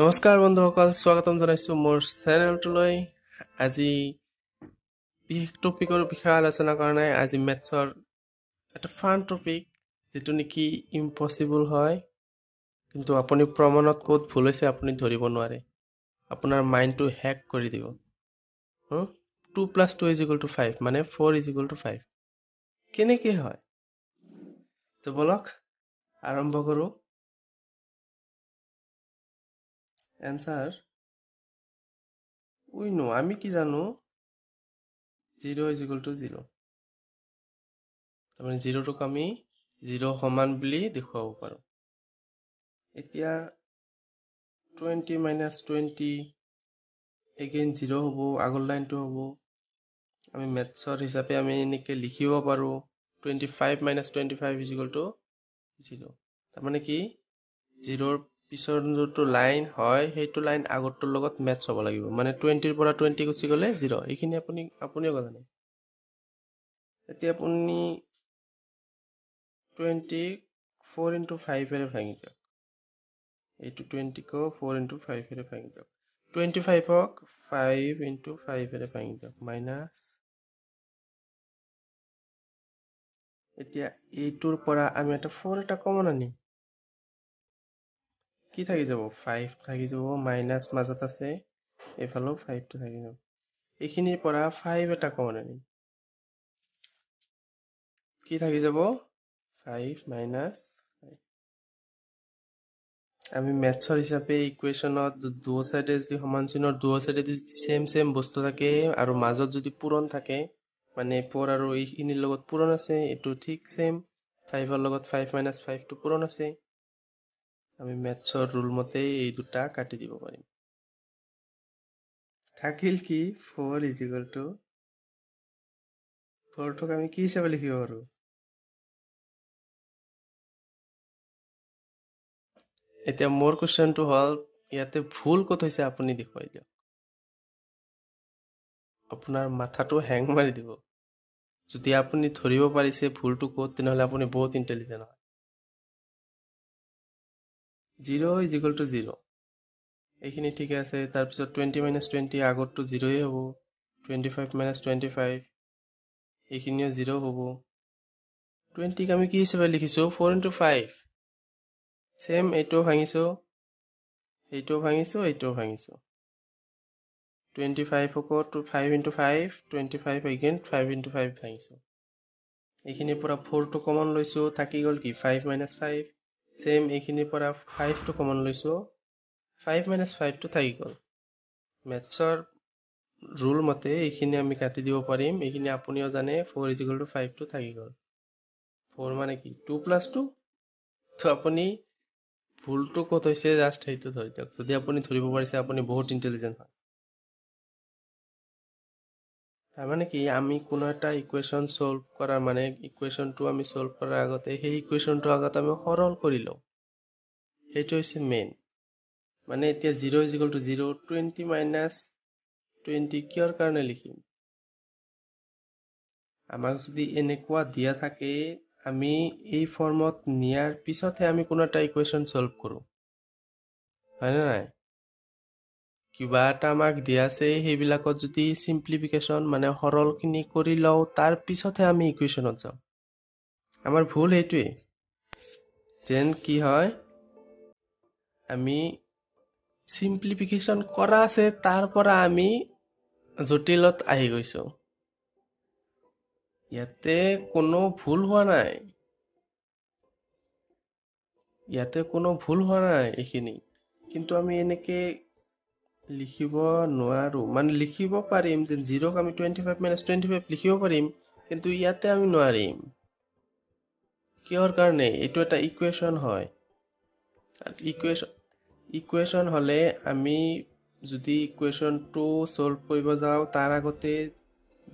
নমস্কাৰ বন্ধুসকল স্বাগতম জনাইছোঁ মোৰ চেনেলটোলৈ আজি বিশেষ টপিকৰ বিষয়ে আলোচনা কৰা নাই আজি মেথছৰ এটা ফান টপিক যিটো নেকি ইম্পচিবল হয় কিন্তু আপুনি প্ৰমাণত ক'ত ভুল হৈছে আপুনি ধৰিব নোৱাৰে আপোনাৰ মাইণ্ডটো হেক কৰি দিব two plus two is equal to five মানে ফ'ৰ ইজিকুৱেল টু ফাইভ কেনেকৈ হয় তো বলক আৰম্ভ কৰোঁ এনসার উই নো আমি কি জানো zero is equal to zero তারপরে জিরোটুক আমি জিরো সমান বলে দেখাব পার এতিয়া twenty minus twenty again zero হব আগর লাইনটো হব আমি মেথসর হিসাবে আমি এনেকে লিখিব পারো twenty five minus twenty five is equal to zero তার মানে কি জিরোর পিছৰ যোনটো লাইন হয় সেইটো লাইন আগৰটোৰ লগত মেটচ হ'ব লাগিব মানে টুৱেণ্টিৰ পৰা টুৱেণ্টি গুচি গ'লে জিৰ' এইখিনি আপুনি আপুনিও জানে এতিয়া আপুনি টুৱেণ্টি ফ'ৰ ইণ্টু ফাইভেৰে ভাঙি দিয়ক এইটো টুৱেণ্টিকো ফ'ৰ ইণ্টু ফাইভেৰে ভাঙি দিয়ক টুৱেণ্টি ফাইভক ফাইভ ইণ্টু ফাইভেৰে ভাঙি দিয়ক মাইনাছ এতিয়া এইটোৰ পৰা আমি এটা ফ'ৰ এটা কমন আনিম কি থাকি যাব ফাইভ থাকি যাব মাইনাছ মাজত আছে এইফালেও ফাইভটো থাকি যাব এইখিনিৰ পৰা ফাইভ এটা কমন আনিম কি থাকি যাব ফাইভ মাইনাছ আমি মেথছৰ হিচাপে ইকুৱেশ্যনত দুৱ চাইডে যদি সমান চিনৰ দুৱ চাইডে যদি চেম চেম বস্তু থাকে আৰু মাজত যদি পূৰণ থাকে মানে ফ'ৰ আৰু এইখিনিৰ লগত পূৰণ আছে এইটো ঠিক চেম ফাইভৰ লগত ফাইভ মাইনাছ ফাইভটো পূৰণ আছে আমি মেথছৰ ৰুল মতেই এই দুটা কাটি দিব পাৰিম থাকিল কি ফ'ৰ ইজিকল টু ফ'ৰটোক আমি কি হিচাপে লিখিব পাৰো এতিয়া মোৰ কুৱেশ্যনটো হ'ল ইয়াতে ভুল ক'ত হৈছে আপুনি দেখুৱাই দিয়ক আপোনাৰ মাথাটো হেং মাৰি দিব যদি আপুনি ধৰিব পাৰিছে ভুলটো ক'ত তেনেহ'লে আপুনি বহুত ইণ্টেলিজেণ্ট হয় zero' is equal to zero' এইখিনি ঠিকে আছে তাৰপিছত টুৱেণ্টি মাইনাছ টুৱেণ্টি আগতটো জিৰ'য়ে হ'ব twenty five minus twenty five এইখিনিও জিৰ' হ'ব টুৱেণ্টিক আমি কি হিচাপে লিখিছোঁ ফ'ৰ ইণ্টু ফাইভ ছেম এইটোও ভাঙিছোঁ এইটোও ভাঙিছোঁ এইটোও ভাঙিছোঁ টুৱেণ্টি ফাইভ হ'ব two five into five twenty five again five into five ভাঙিছোঁ এইখিনিৰ পৰা ফ'ৰটো কমন লৈছোঁ থাকি গ'ল কি ফাইভ মাইনাছ ফাইভ सेम এইখিনি পৰা 5 টো কমন লৈছো 5 5 টো থাকি গল মেথছৰ ৰুল মতে এইখিনি আমি কাটি দিব পাৰিম এইখিনি আপুনিও জানে 4 5 টো থাকি গল 4 মানে কি 2 2 তো আপুনি ভুলটো কত হৈছে জাস্ট হৈতো ধৰি দিয়ক যদি আপুনি ধৰিব পাৰিছে আপুনি বহুত ইন্টেলিজেন্ট হয় তাৰমানে কি আমি কোনো এটা ইকুৱেশ্যন চল্ভ কৰাৰ মানে ইকুৱেশ্যনটো আমি চল্ভ কৰাৰ আগতে সেই ইকুৱেশ্যনটো আগতে আমি সৰল কৰি লওঁ সেইটো হৈছে মেইন মানে এতিয়া zero' is to zero' twenty minus twenty কিয়ৰ কাৰণে লিখিম আমাক যদি এনেকুৱা দিয়া থাকে আমি এই ফৰ্মত নিয়াৰ পিছতহে আমি কোনো এটা ইকুৱেশ্যন চল্ভ কৰোঁ হয়নে নাই কিবা এটা আমাক দিয়া আছে সেইবিলাকত যদি চিম্প্লিফিকেশ্যন মানে সৰলখিনি কৰি লওঁ তাৰ পিছতহে আমি ইকুৱেশ্যনত যাওঁ আমাৰ ভুল সেইটোৱেই যেন কি হয় আমি চিম্প্লিফিকেশ্যন কৰা আছে তাৰ পৰা আমি জটিলত আহি গৈছোঁ ইয়াতে কোনো ভুল হোৱা নাই ইয়াতে কোনো ভুল হোৱা নাই এইখিনি কিন্তু আমি এনেকৈ লিখিব নোৱাৰোঁ মানে লিখিব পাৰিম যে জিৰ'ক আমি twenty five minus twenty five লিখিব পাৰিম কিন্তু ইয়াতে আমি নোৱাৰিম কিহৰ কাৰণে এইটো এটা ইকুৱেশ্যন হয় ইকুৱেশ্যন ইকুৱেশ্যন হ'লে আমি যদি ইকুৱেশ্যনটো চল্ভ কৰিব যাওঁ তাৰ আগতে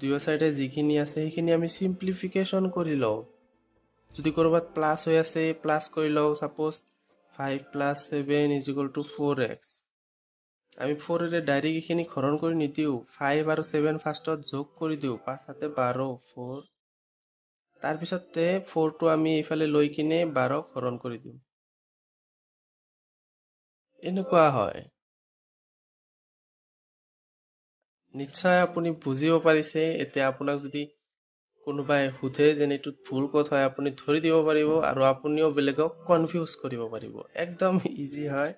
দুয়ো চাইডে যিখিনি আছে সেইখিনি আমি চিম্প্লিফিকেশ্যন কৰি লওঁ যদি ক'ৰবাত প্লাছ হৈ আছে প্লাছ কৰি লওঁ suppose five plus seven is equal to four x আমি ডাইৰেক্ট এইখিনি খৰণ কৰি নিদিও ফাইভ আৰু ছেভেন ফাৰ্ষ্টত যোগ কৰি দিওঁ পাঁচ হাতে বাৰ ফ'ৰ তাৰপিছতে ফ'ৰটো আমি এইফালে লৈ কিনে বাৰ খৰণ কৰি দিওঁ এনেকুৱা হয় নিশ্চয় আপুনি বুজিব পাৰিছে এতিয়া আপোনাক যদি কোনোবাই সুধে যে এইটোত ভুল ক'ত হয় আপুনি ধৰি দিব পাৰিব আৰু আপুনিও বেলেগক কনফিউজ কৰিব পাৰিব একদম ইজি হয়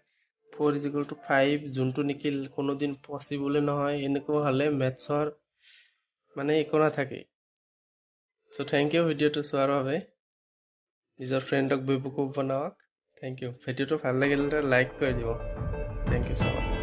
four is equal to five যোনটো নেকি কোনোদিন পচিবলৈ নহয় এনেকুৱা হ'লে মেথছৰ মানে একো নাথাকে চ' থেংক ইউ ভিডিঅ'টো চোৱাৰ বাবে নিজৰ ফ্ৰেণ্ডক বেবুকো বনাওক থেংক ইউ ভিডিঅ'টো ভাল লাগিলে লাইক কৰি দিব থেংক ইউ ছ' মাছ